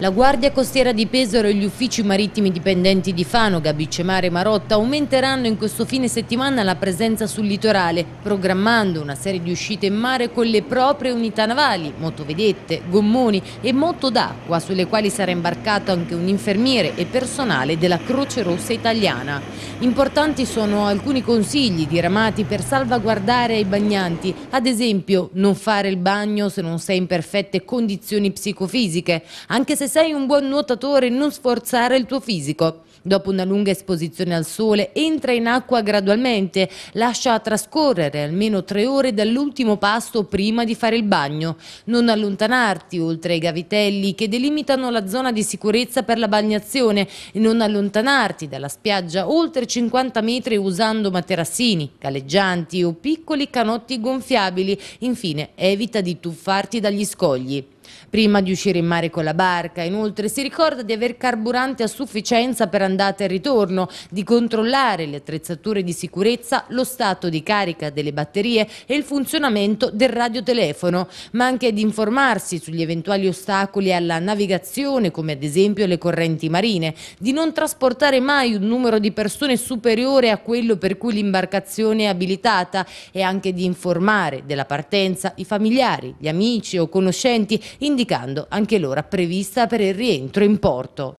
La Guardia Costiera di Pesaro e gli uffici marittimi dipendenti di Fano, Gabicemare e Marotta aumenteranno in questo fine settimana la presenza sul litorale, programmando una serie di uscite in mare con le proprie unità navali, motovedette, gommoni e moto d'acqua, sulle quali sarà imbarcato anche un infermiere e personale della Croce Rossa Italiana. Importanti sono alcuni consigli diramati per salvaguardare i bagnanti, ad esempio non fare il bagno se non sei in perfette condizioni psicofisiche, anche se sei un buon nuotatore non sforzare il tuo fisico. Dopo una lunga esposizione al sole, entra in acqua gradualmente, lascia trascorrere almeno tre ore dall'ultimo pasto prima di fare il bagno. Non allontanarti oltre i gavitelli che delimitano la zona di sicurezza per la bagnazione e non allontanarti dalla spiaggia oltre 50 metri usando materassini, galleggianti o piccoli canotti gonfiabili. Infine, evita di tuffarti dagli scogli prima di uscire in mare con la barca. Inoltre si ricorda di aver carburante a sufficienza per andata e ritorno, di controllare le attrezzature di sicurezza, lo stato di carica delle batterie e il funzionamento del radiotelefono, ma anche di informarsi sugli eventuali ostacoli alla navigazione, come ad esempio le correnti marine, di non trasportare mai un numero di persone superiore a quello per cui l'imbarcazione è abilitata e anche di informare della partenza i familiari, gli amici o conoscenti indicando anche l'ora prevista per il rientro in porto.